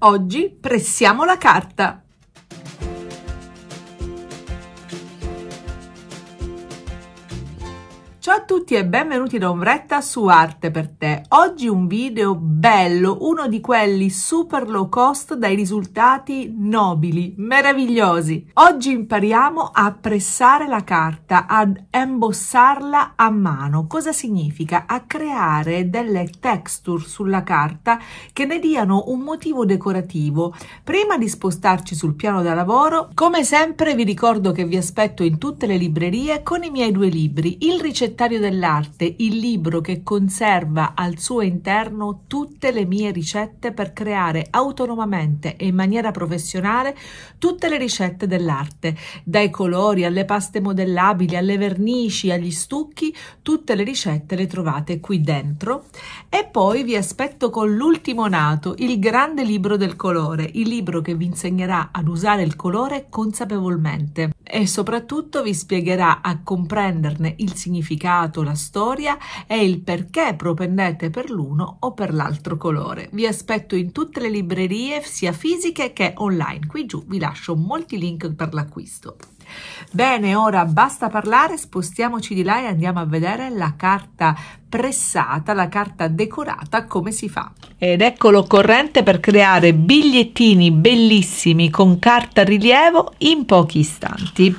Oggi pressiamo la carta! Ciao a tutti e benvenuti da Ombretta su Arte per te. Oggi un video bello, uno di quelli super low cost dai risultati nobili, meravigliosi. Oggi impariamo a pressare la carta, ad embossarla a mano. Cosa significa? A creare delle texture sulla carta che ne diano un motivo decorativo. Prima di spostarci sul piano da lavoro, come sempre vi ricordo che vi aspetto in tutte le librerie con i miei due libri, Il ricettario proprietario dell'arte il libro che conserva al suo interno tutte le mie ricette per creare autonomamente e in maniera professionale tutte le ricette dell'arte, dai colori alle paste modellabili, alle vernici, agli stucchi, tutte le ricette le trovate qui dentro. E poi vi aspetto con l'ultimo nato, il grande libro del colore, il libro che vi insegnerà ad usare il colore consapevolmente e soprattutto vi spiegherà a comprenderne il significato, la storia e il perché propendete per l'uno o per l'altro colore. Vi aspetto in tutte le librerie, sia fisiche che online. Qui giù vi lascio molti link per l'acquisto. Bene, ora basta parlare, spostiamoci di là e andiamo a vedere la carta pressata, la carta decorata, come si fa. Ed ecco l'occorrente per creare bigliettini bellissimi con carta rilievo in pochi istanti.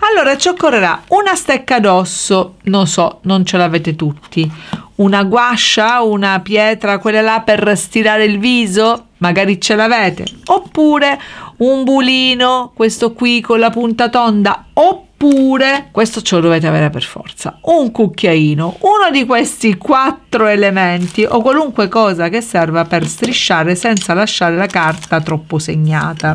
Allora ci occorrerà una stecca d'osso, non so, non ce l'avete tutti, una guascia, una pietra, quella là per stirare il viso, magari ce l'avete, oppure un bulino, questo qui con la punta tonda, oppure oppure, questo ce lo dovete avere per forza, un cucchiaino, uno di questi quattro elementi o qualunque cosa che serva per strisciare senza lasciare la carta troppo segnata.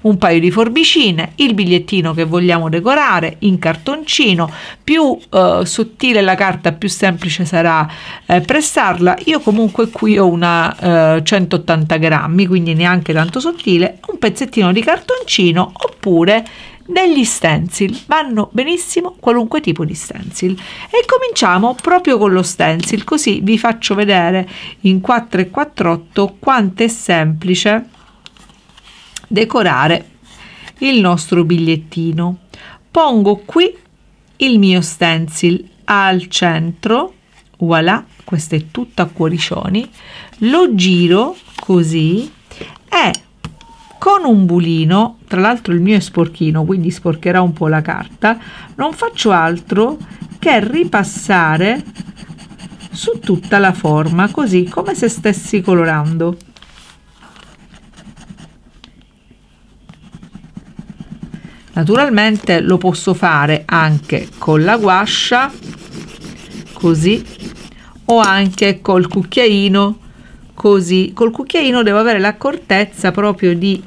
Un paio di forbicine, il bigliettino che vogliamo decorare in cartoncino, più eh, sottile la carta più semplice sarà eh, pressarla, io comunque qui ho una eh, 180 grammi quindi neanche tanto sottile, un pezzettino di cartoncino oppure degli stencil. Vanno benissimo qualunque tipo di stencil. E cominciamo proprio con lo stencil, così vi faccio vedere in 4 e 48 quanto è semplice decorare il nostro bigliettino. Pongo qui il mio stencil al centro, voilà, questa è tutta a cuoricioni, lo giro così e un bulino, tra l'altro il mio è sporchino, quindi sporcherà un po' la carta, non faccio altro che ripassare su tutta la forma, così come se stessi colorando. Naturalmente lo posso fare anche con la guascia, così, o anche col cucchiaino, così. Col cucchiaino devo avere l'accortezza proprio di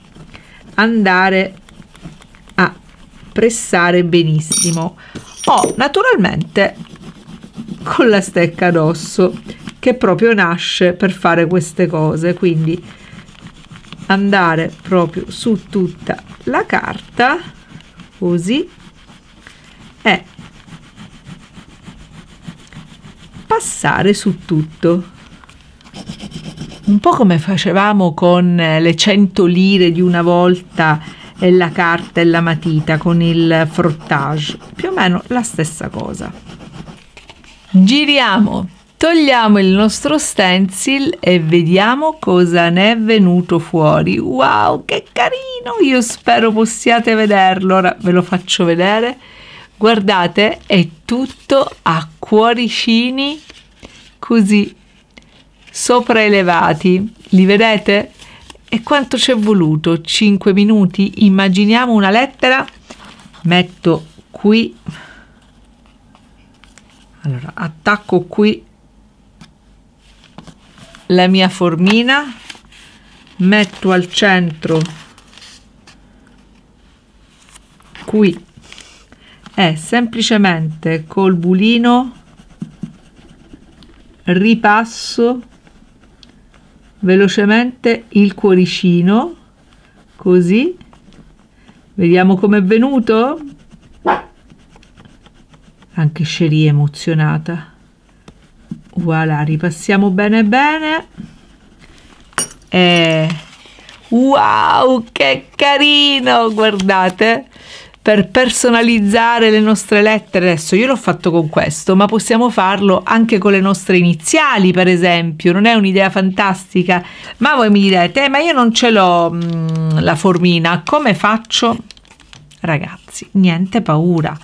andare a pressare benissimo o naturalmente con la stecca d'osso che proprio nasce per fare queste cose quindi andare proprio su tutta la carta così e passare su tutto un po' come facevamo con eh, le 100 lire di una volta e la carta e la matita con il frottage, più o meno la stessa cosa. Giriamo, togliamo il nostro stencil e vediamo cosa ne è venuto fuori. Wow, che carino! Io spero possiate vederlo. Ora ve lo faccio vedere. Guardate, è tutto a cuoricini così sopraelevati. Li vedete? E quanto ci è voluto? 5 minuti? Immaginiamo una lettera. Metto qui. Allora, attacco qui la mia formina. Metto al centro qui è eh, semplicemente col bulino ripasso velocemente il cuoricino, così. Vediamo com'è venuto. Anche Sherry è emozionata. Voilà, ripassiamo bene bene. E... Eh, wow, che carino! Guardate! per personalizzare le nostre lettere. Adesso io l'ho fatto con questo, ma possiamo farlo anche con le nostre iniziali, per esempio. Non è un'idea fantastica? Ma voi mi direte, eh, ma io non ce l'ho mh, mm, la formina, come faccio? Ragazzi, niente paura.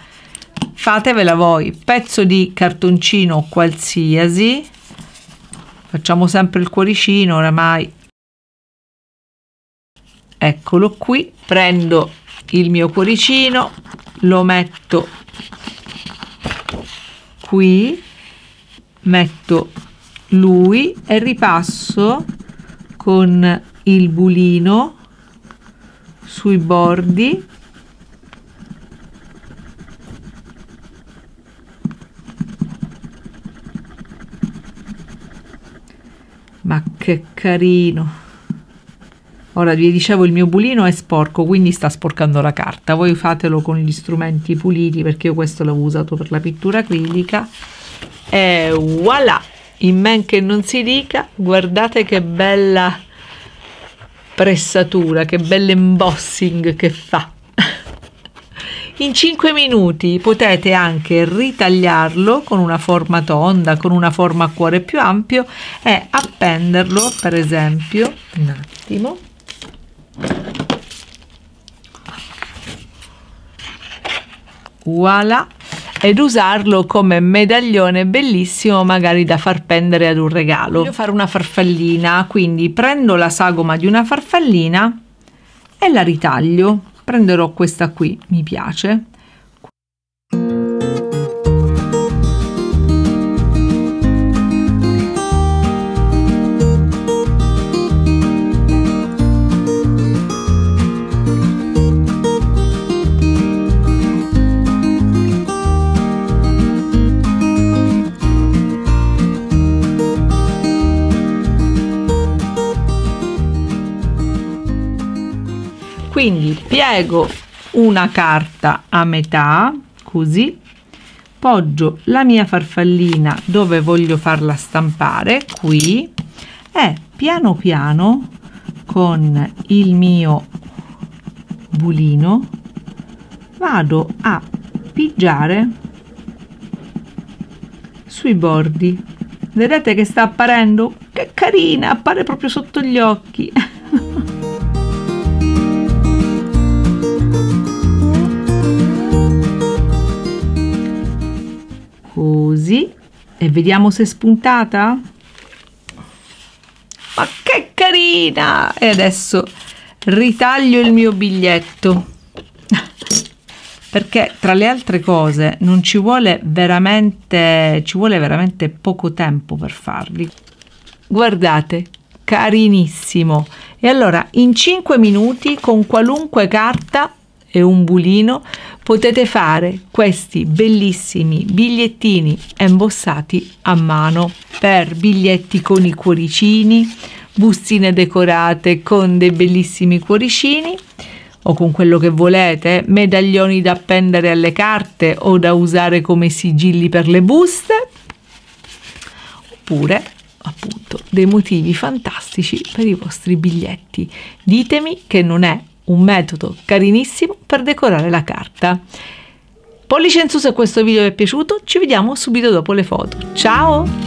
Fatevela voi, pezzo di cartoncino qualsiasi, facciamo sempre il cuoricino oramai, eccolo qui, prendo il mio cuoricino lo metto qui metto lui e ripasso con il bulino sui bordi ma che carino Ora vi dicevo il mio bulino è sporco quindi sta sporcando la carta, voi fatelo con gli strumenti puliti perché io questo l'avevo usato per la pittura acrilica e voilà! In men che non si dica, guardate che bella pressatura, che embossing che fa! In 5 minuti potete anche ritagliarlo con una forma tonda, con una forma a cuore più ampio e appenderlo, per esempio, un attimo, Voilà! Ed usarlo come medaglione bellissimo magari da far pendere ad un regalo. Voglio fare una farfallina, quindi prendo la sagoma di una farfallina e la ritaglio. Prenderò questa qui, mi piace quindi piego una carta a metà così poggio la mia farfallina dove voglio farla stampare qui e piano piano con il mio bulino vado a pigiare sui bordi vedete che sta apparendo che carina appare proprio sotto gli occhi così e vediamo se è spuntata ma che carina e adesso ritaglio il mio biglietto perché tra le altre cose non ci vuole veramente ci vuole veramente poco tempo per farli guardate carinissimo e allora in 5 minuti con qualunque carta e un bulino potete fare questi bellissimi bigliettini embossati a mano per biglietti con i cuoricini, bustine decorate con dei bellissimi cuoricini o con quello che volete, medaglioni da appendere alle carte o da usare come sigilli per le buste, oppure appunto dei motivi fantastici per i vostri biglietti. Ditemi che non è un metodo carinissimo per decorare la carta. Pollice in su se questo video vi è piaciuto, ci vediamo subito dopo le foto. Ciao!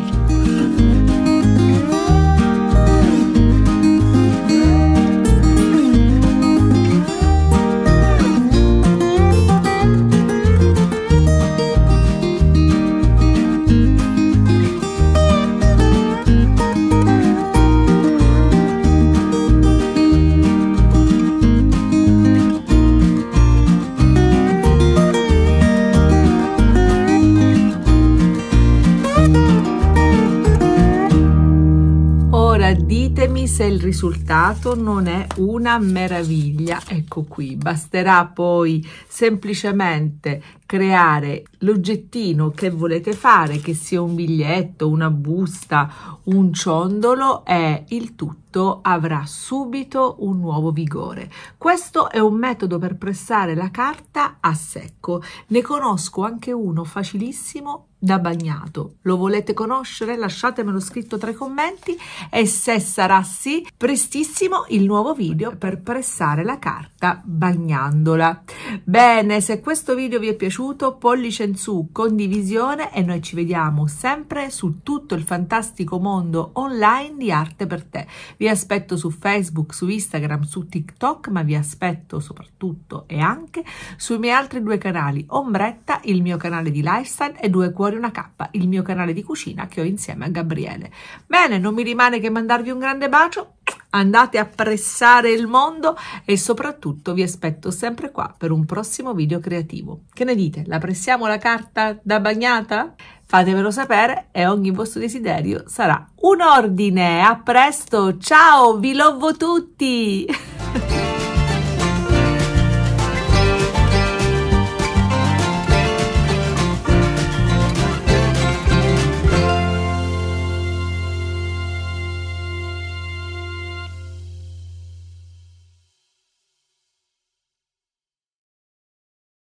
se il risultato non è una meraviglia ecco qui basterà poi semplicemente creare l'oggettino che volete fare, che sia un biglietto, una busta, un ciondolo e il tutto avrà subito un nuovo vigore. Questo è un metodo per pressare la carta a secco. Ne conosco anche uno facilissimo da bagnato. Lo volete conoscere? Lasciatemelo scritto tra i commenti e se sarà sì, prestissimo il nuovo video per pressare la carta bagnandola. Bene, se questo video vi è piaciuto piaciuto, pollice in su, condivisione e noi ci vediamo sempre su tutto il fantastico mondo online di arte per te. Vi aspetto su Facebook, su Instagram, su TikTok, ma vi aspetto soprattutto e anche sui miei altri due canali, Ombretta, il mio canale di lifestyle e Due Cuori Una K, il mio canale di cucina che ho insieme a Gabriele. Bene, non mi rimane che mandarvi un grande bacio andate a pressare il mondo e soprattutto vi aspetto sempre qua per un prossimo video creativo. Che ne dite? La pressiamo la carta da bagnata? Fatemelo sapere e ogni vostro desiderio sarà un ordine. A presto, ciao, vi lovo tutti!